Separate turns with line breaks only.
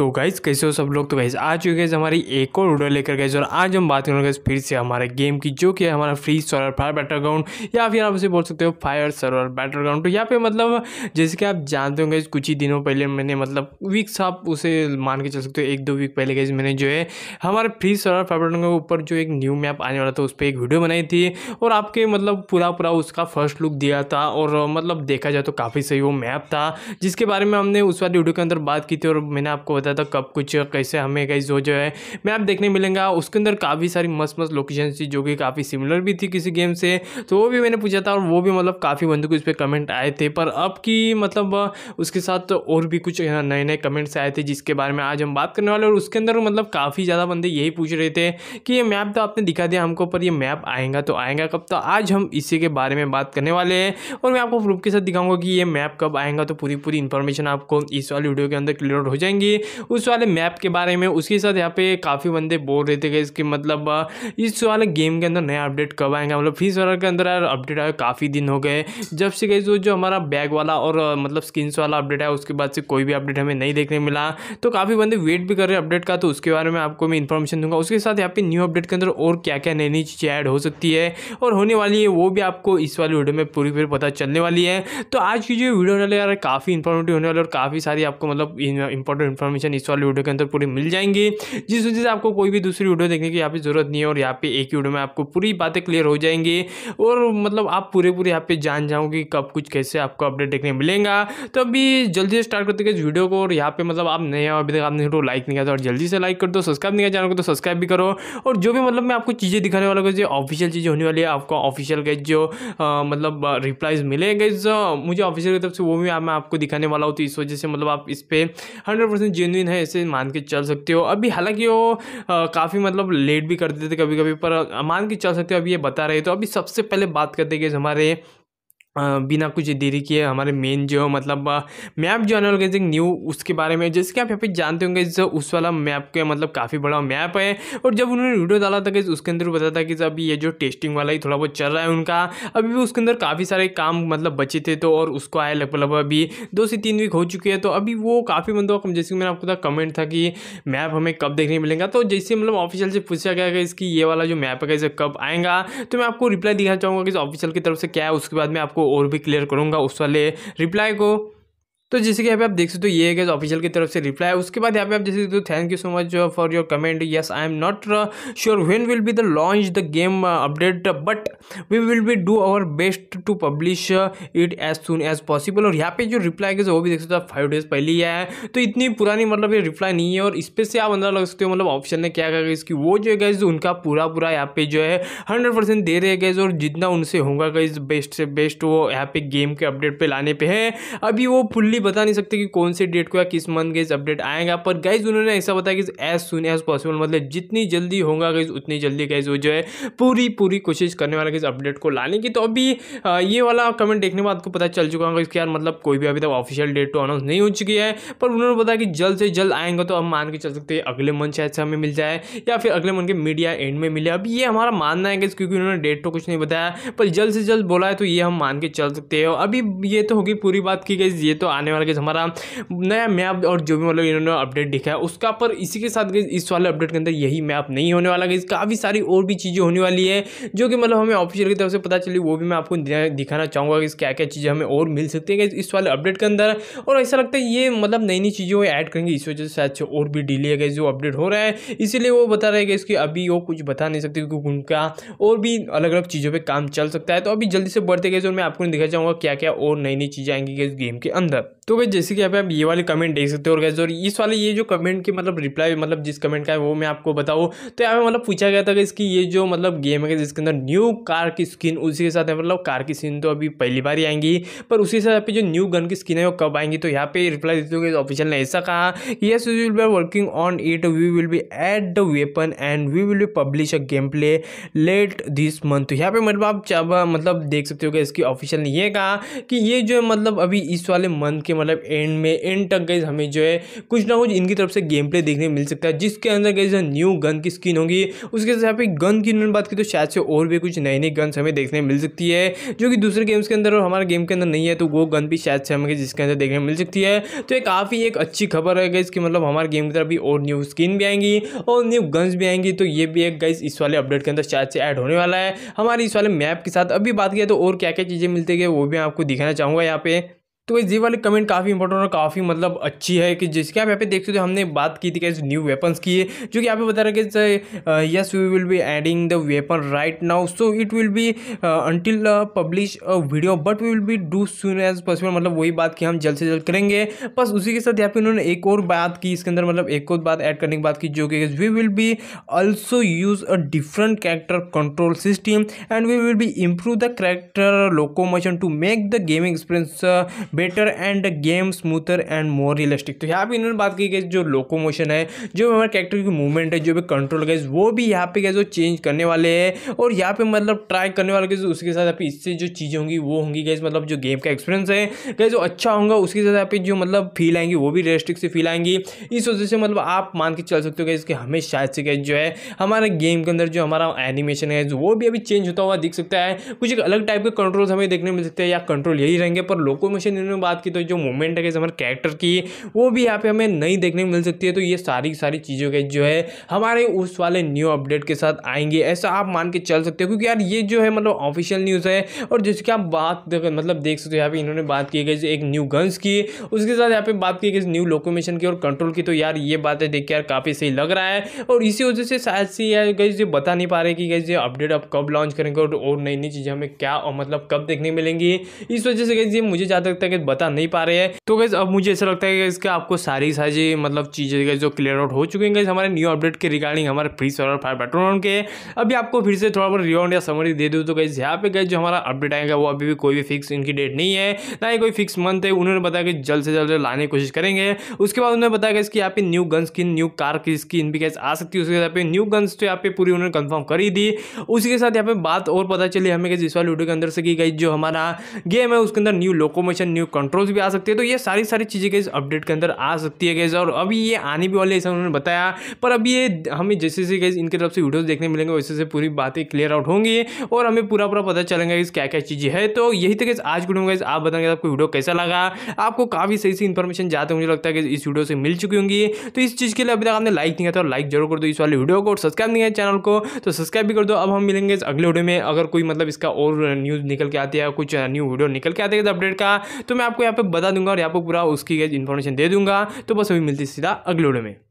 तो गाइज कैसे हो सब लोग तो गाइज आज चुके हैं हमारी एक और ऑर्डर लेकर गए और आज हम बात करेंगे फिर से हमारे गेम की जो कि है हमारा free server fire battleground या फिर आप उसे बोल सकते हो फायर सर्वर बैटर ग्राउंड तो यहाँ पे मतलब जैसे कि आप जानते हो कुछ ही दिनों पहले मैंने मतलब वीक्स आप उसे मान के चल सकते हो एक दो वीक पहले गए मैंने जो है हमारे फ्री सर्वर फायर बैटर के ऊपर जो एक न्यू मैप आने वाला था उस पर एक वीडियो बनाई थी और आपके मतलब पूरा पूरा उसका फर्स्ट लुक दिया था और मतलब देखा जाए तो काफ़ी सही वो मैप था जिसके बारे में हमने उस वाली वीडियो के अंदर बात की थी और मैंने आपको बताया जाता था तो कब कुछ कैसे हमें कई जो जो है मैं आप देखने मिलेंगे उसके अंदर काफ़ी सारी मस्त मस्त लोकेशन थी जो कि काफ़ी सिमिलर भी थी किसी गेम से तो वो भी मैंने पूछा था और वो भी मतलब काफ़ी बंदों को इस पर कमेंट आए थे पर अब की मतलब उसके साथ तो और भी कुछ नए नए कमेंट्स आए थे जिसके बारे में आज हम बात करने वाले और उसके अंदर मतलब काफ़ी ज़्यादा बंदे यही पूछ रहे थे कि ये मैप तो आपने दिखा दिया हमको पर ये मैप आएगा तो आएगा कब तो आज हम इसी के बारे में बात करने वाले हैं और मैं आपको प्रूफ के साथ दिखाऊंगा कि ये मैप कब आएगा तो पूरी पूरी इन्फॉर्मेशन आपको इस वाली वीडियो के अंदर क्लियर हो जाएंगी उस वाले मैप के बारे में उसके साथ यहाँ पे काफ़ी बंदे बोल रहे थे कि इसके मतलब इस वाले गेम के अंदर नया अपडेट कब आएगा मतलब फीस वाले के अंदर यार अपडेट आया काफ़ी दिन हो गए जब से गई तो जो हमारा बैग वाला और मतलब स्किन्स वाला अपडेट आया उसके बाद से कोई भी अपडेट हमें नहीं देखने मिला तो काफ़ी बंदे वेट भी कर रहे हैं अपडेट का तो उसके बारे में आपको मैं इन्फॉर्मेशन दूंगा उसके साथ यहाँ पे न्यू अपडेट के अंदर और क्या क्या नई नई चीज़ें ऐड हो सकती है और होने वाली है वो भी आपको इस वाली वीडियो में पूरी पूरी पता चलने वाली है तो आज की जो वीडियो होने यार काफ़ी इन्फॉर्मेटिव होने वाली और काफ़ी सारी आपको मतलब इंपॉर्टेंट इन्फॉर्मेशन इन्फॉर्मेशन इस वाले वीडियो के अंदर पूरी मिल जाएंगी जिस वजह से आपको कोई भी दूसरी वीडियो देखने की यहाँ पे ज़रूरत नहीं है और यहाँ पे एक ही वीडियो में आपको पूरी बातें क्लियर हो जाएंगी और मतलब आप पूरे पूरे यहाँ पे जान जाओगे कब कुछ कैसे आपको अपडेट देखने मिलेगा तो अभी जल्दी से स्टार्ट करते इस वीडियो को और यहाँ पे मतलब आप नया अभी तक आपने वीडियो तो लाइक नहीं किया और जल्दी से लाइक कर दो सब्सक्राइब नहीं किया चैनल को तो सब्सक्राइब भी करो और जो भी मतलब मैं आपको चीज़ें दिखाने वाला हूँ जो ऑफिशियल चीज़ें होने वाली है आपको ऑफिशियल गए जो मतलब रिप्लाइज मिलेंगे मुझे ऑफिशियल की तरफ से वो भी मैं आपको दिखाने वाला हूँ तो इस वजह से मतलब आप इस पर हंड्रेड परसेंट जेनविन है ऐसे मान के चल सकते हो अभी हालांकि वो काफ़ी मतलब लेट भी कर देते कभी कभी पर मान के चल सकते हो अभी ये बता रहे तो अभी सबसे पहले बात करते हैं कि हमारे बिना कुछ देरी किए हमारे मेन जो मतलब मैप जो आने है न्यू उसके बारे में जैसे कि आप यहाँ पे जानते होंगे जो उस वाला मैप के मतलब काफ़ी बड़ा मैप है और जब उन्होंने वीडियो डाला था कि उसके अंदर बताया था कि अभी ये जो टेस्टिंग वाला ही थोड़ा बहुत चल रहा है उनका अभी भी उसके अंदर काफ़ी सारे काम मतलब बचे थे तो और उसको आए लगभग लगभग अभी दो से तीन वीक हो चुके हैं तो अभी वो काफ़ी मतलब जैसे कि मैंने आपको कमेंट था कि मैप हमें कब देखने मिलेगा तो जैसे मतलब ऑफिशियल से पूछा गया कि इसकी ये वाला जो मैप है कैसे कब आएगा तो मैं आपको रिप्लाई दिखाना चाहूँगा कि ऑफिशियल की तरफ से क्या है उसके बाद में आपको और भी क्लियर करूँगा उस वाले रिप्लाई को तो जैसे कि यहाँ पे आप देख सकते हो ये है ऑफिशियल की तरफ से रिप्लाई उसके बाद यहाँ पे आप देख सकते हो thank you so much for your comment yes I am not sure when will be the launch the game update but we will be do our best to publish it as soon as possible और यहाँ पे जो reply है वो भी देख सकते हो आप फाइव डेज पहले ही आया है तो इतनी पुरानी मतलब ये रिप्लाई नहीं है और इस पर से आप अंदर लग सकते हो मतलब ऑप्शन ने क्या कहा इसकी वो जो है उनका पूरा पूरा यहाँ पे जो है हंड्रेड परसेंट दे रहे गए और जितना उनसे होगा गई बेस्ट से बेस्ट वो यहाँ पे गेम के अपडेट पर लाने पर है अभी वो फुल्ली अभी बता नहीं सकते कि कौन से डेट को या किस मंथ गाइज अपडेट आएगा पर गाइज उन्होंने ऐसा बताया कि एज सुन एज पॉसिबल मतलब जितनी जल्दी होगा गाइज उतनी जल्दी गाइज वो जो है पूरी पूरी कोशिश करने वाला गाइज अपडेट को लाने की तो अभी ये वाला कमेंट देखने बाद आपको पता चल चुका होगा कि यार मतलब कोई भी अभी तक ऑफिशियल डेट तो अनाउंस नहीं हो चुकी है पर उन्होंने बताया कि जल्द से जल्द आएंगे तो हम मान के चल सकते हैं अगले मंथ शायद से हमें मिल जाए या फिर अगले मंथ के मीडिया एंड में मिले अभी ये हमारा मानना है क्योंकि उन्होंने डेट तो कुछ नहीं बताया पर जल्द से जल्द बोला है तो ये हम मान के चल सकते हैं अभी ये तो होगी पूरी बात की गई ये तो आने आने वाला गेज हमारा नया मैप और जो भी मतलब इन्होंने अपडेट दिखा है उसका पर इसी के साथ इस वाले अपडेट के अंदर यही मैप नहीं होने वाला गई काफ़ी सारी और भी चीज़ें होने वाली है जो कि मतलब हमें ऑफिशियल की तरफ से पता चली वो भी मैं आपको दिखाना चाहूँगा कि क्या क्या चीज़ें हमें और मिल सकती है इस वाले अपडेट के अंदर और ऐसा लगता है ये मतलब नई नई चीज़ें ऐड करेंगे इस वजह से शायद और भी डिले है जो अपडेट हो रहा है इसीलिए वो बता रहे हैं कि अभी वो कुछ बता नहीं सकते क्योंकि उनका और भी अलग अलग चीज़ों पर काम चल सकता है तो अभी जल्दी से बढ़ते गए और मैं आपको दिखा चाहूँगा क्या क्या और नई नई चीज़ें आएंगी इस गेम के अंदर तो भाई जैसे कि यहाँ आप ये वाले कमेंट देख सकते हो और गैस और इस वाले ये जो कमेंट की मतलब रिप्लाई मतलब जिस कमेंट का है वो मैं आपको बताऊँ तो यहाँ पे मतलब पूछा गया था कि इसकी ये जो मतलब गेम है जिसके अंदर न्यू कार की स्किन उसी के साथ है मतलब कार की स्किन तो अभी पहली बार ही आएंगी पर उसी के साथ जो न्यू गन की स्किन है वो कब आएंगी तो यहाँ पे रिप्लाई देते हो ऑफिशियल ने ऐसा कहा yes we will be working on it we will be at the weapon and we will be publish a game play late this month यहाँ पे मतलब आप मतलब देख सकते हो कि इसकी ऑफिशियल ने यह कहा कि ये जो मतलब अभी इस वाले मंथ के मतलब एंड में एंड तक गई हमें जो है कुछ ना कुछ इनकी तरफ से गेम प्ले देखने मिल सकता है जिसके अंदर गई न्यू गन की स्किन होगी उसके साथ ही गन की उन्होंने बात की तो शायद से और भी कुछ नई नई गन्स हमें देखने मिल सकती है जो कि दूसरे गेम्स के अंदर और हमारे गेम के अंदर नहीं है तो वो गन भी शायद से हमें जिसके अंदर देखने मिल सकती है तो ये काफ़ी एक अच्छी खबर है गई इसकी मतलब हमारे गेम की तरफ भी और न्यू स्किन भी आएंगी और न्यू गन्स भी आएंगी तो ये भी एक गई इस वाले अपडेट के अंदर शायद से ऐड होने वाला है हमारे इस वाले मैप के साथ अभी बात किया तो और क्या क्या चीज़ें मिलती है वो भी आपको दिखाना चाहूँगा यहाँ पे तो इस जी वाली कमेंट काफ़ी इंपॉर्टेंट और काफ़ी मतलब अच्छी है कि जिसके आप यहाँ पे देख सकते हो हमने बात की थी कैसे न्यू वेपन्स की है जो कि आप बता रहे है कि yes we will be adding the weapon right now so it will be until publish a video but we will be do soon as possible मतलब वही बात कि हम जल्द से जल्द करेंगे बस उसी के साथ यहाँ पे उन्होंने एक और बात की इसके अंदर मतलब एक और बात ऐड करने की बात की जो कि we will be also use a different character control system and we will be improve the character locomotion to make the gaming experience better and game smoother and more realistic तो यहाँ पे इन्होंने बात की गई जो लोकोमोशन है जो हमारे कैरेक्टर की मूवमेंट है जो भी कंट्रोल गए वो भी यहाँ पे गए चेंज करने वाले हैं और यहाँ पे मतलब ट्राई करने वाले गए उसके साथ आप इससे जो चीज़ें होंगी वो होंगी गैस मतलब जो गेम का एक्सपीरियंस है गए जो अच्छा होगा उसके साथ आप जो मतलब फील आएंगी वो भी रियलिस्टिक से फील आएंगी इस वजह से मतलब आप मान के चल सकते हो गए कि हमें शायद से गैस जो है हमारे गेम के अंदर जो हमारा एनिमेशन है वो भी अभी चेंज होता हुआ दिख सकता है कुछ एक अलग टाइप के कंट्रोल्स हमें देखने मिल सकते हैं या कंट्रोल यही रहेंगे पर लोकोमोशन में बात की तो जो मूवमेंट है हमारे कैरेक्टर की वो भी यहाँ पे हमें नहीं देखने को मिल सकती है तो ये सारी सारी चीज़ों के जो है हमारे उस वाले न्यू अपडेट के साथ आएंगे ऐसा आप मान के चल सकते हो क्योंकि यार ये जो है मतलब ऑफिशियल न्यूज़ है और जिसकी आप बात मतलब देख सकते हो यहाँ पे इन्होंने बात की गई एक न्यू गन्स की उसके साथ यहाँ पे बात की गई न्यू लोकोमेशन की और कंट्रोल की तो यार ये बातें देख के यार काफ़ी सही लग रहा है और इसी वजह से शायद से यार गई ये बता नहीं पा रहे कि गई ये अपडेट आप कब लॉन्च करेंगे और नई नई चीज़ें हमें क्या और मतलब कब देखने मिलेंगी इस वजह से गई मुझे ज़्यादा लगता है कि बता नहीं पा रहे हैं तो गैस अब मुझे ऐसा लगता है कि आपको सारी सारी मतलब चीज़ें जो क्लियर आउट हो चुकी हैं हमारे न्यू अपडेट के रिगार्डिंग हमारे फ्री सर्वर फायर पेट्रोल के अभी आपको फिर से थोड़ा बहुत रिवाउंड या समरी दे दूँ तो गैस यहाँ पे गैस जो हमारा अपडेट आएगा वो अभी भी कोई भी फिक्स इनकी डेट नहीं है ना ही कोई फिक्स मंथ है उन्होंने बताया कि जल्द से जल्द लाने की कोशिश करेंगे उसके बाद उन्होंने बताया गया कि यहाँ पे new gun skin new car की स्किन भी गैस आ सकती है उसके साथ न्यू गन्स तो यहाँ पे पूरी उन्होंने कन्फर्म कर ही दी उसी के साथ यहाँ पे बात और पता चली हमें इस वाली वीडियो के अंदर से कि गई जो हमारा गेम है उसके अंदर new locomotion new new controls भी आ सकती है तो ये सारी सारी चीज़ें गई अपडेट के अंदर आ सकती है गैस और अभी ये आने भी वाले ऐसा उन्होंने बताया पर अभी ये हमें जैसे जैसे गई इनके तरफ से वीडियोज़ देखने मिलेंगे वैसे से पूरी बातें क्लियर आउट होंगी और हमें पूरा पूरा पता चलेंगे इस क्या क्या चीज़ें है तो यही तक आज वीडियो में आप बताएंगे आपको वीडियो कैसा लगा आपको काफ़ी सही सही इन्फॉर्मेशन जाते मुझे लगता है कि इस वीडियो से मिल चुकी होंगी तो इस चीज़ के लिए अभी तक आपने लाइक नहीं किया तो लाइक जरूर कर दो इस वाले वीडियो को और सब्सक्राइब नहीं है चैनल को तो सब्सक्राइब भी कर दो अब हम मिलेंगे अगले वीडियो में अगर कोई मतलब इसका और न्यूज़ निकल के आती है कुछ न्यू वीडियो निकल के आती है अपडेट का तो मैं आपको यहाँ पर बता दूंगा और यहाँ पर पूरा उसकी इन्फॉर्मेशन दे दूंगा तो बस अभी मिलती सीधा अगले में